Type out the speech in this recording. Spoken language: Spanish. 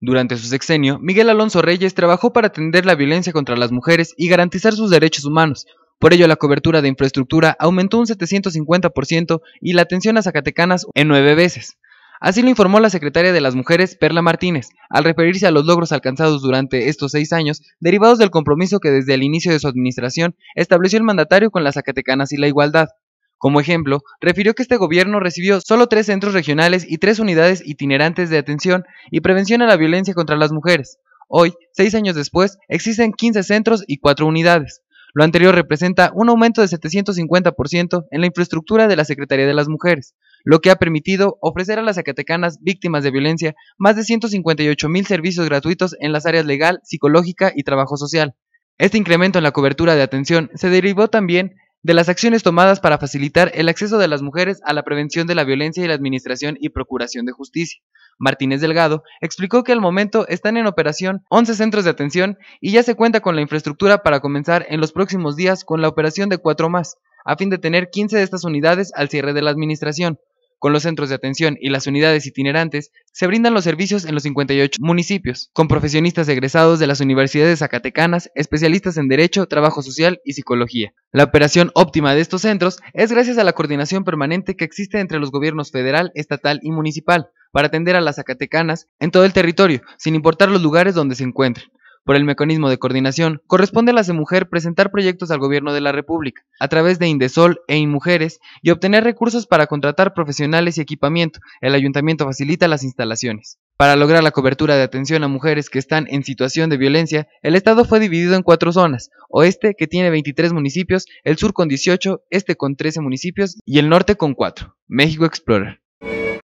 Durante su sexenio, Miguel Alonso Reyes trabajó para atender la violencia contra las mujeres y garantizar sus derechos humanos. Por ello, la cobertura de infraestructura aumentó un 750% y la atención a Zacatecanas en nueve veces. Así lo informó la secretaria de las Mujeres, Perla Martínez, al referirse a los logros alcanzados durante estos seis años, derivados del compromiso que desde el inicio de su administración estableció el mandatario con las Zacatecanas y la igualdad. Como ejemplo, refirió que este gobierno recibió solo tres centros regionales y tres unidades itinerantes de atención y prevención a la violencia contra las mujeres. Hoy, seis años después, existen 15 centros y cuatro unidades. Lo anterior representa un aumento de 750% en la infraestructura de la Secretaría de las Mujeres, lo que ha permitido ofrecer a las zacatecanas víctimas de violencia más de 158 mil servicios gratuitos en las áreas legal, psicológica y trabajo social. Este incremento en la cobertura de atención se derivó también de las acciones tomadas para facilitar el acceso de las mujeres a la prevención de la violencia y la administración y procuración de justicia. Martínez Delgado explicó que al momento están en operación 11 centros de atención y ya se cuenta con la infraestructura para comenzar en los próximos días con la operación de cuatro más, a fin de tener 15 de estas unidades al cierre de la administración. Con los centros de atención y las unidades itinerantes, se brindan los servicios en los 58 municipios, con profesionistas egresados de las universidades zacatecanas, especialistas en Derecho, Trabajo Social y Psicología. La operación óptima de estos centros es gracias a la coordinación permanente que existe entre los gobiernos federal, estatal y municipal, para atender a las zacatecanas en todo el territorio, sin importar los lugares donde se encuentren por el mecanismo de coordinación, corresponde a la mujer presentar proyectos al gobierno de la República, a través de Indesol e Inmujeres, y obtener recursos para contratar profesionales y equipamiento. El ayuntamiento facilita las instalaciones. Para lograr la cobertura de atención a mujeres que están en situación de violencia, el estado fue dividido en cuatro zonas, oeste que tiene 23 municipios, el sur con 18, este con 13 municipios y el norte con 4. México Explorer.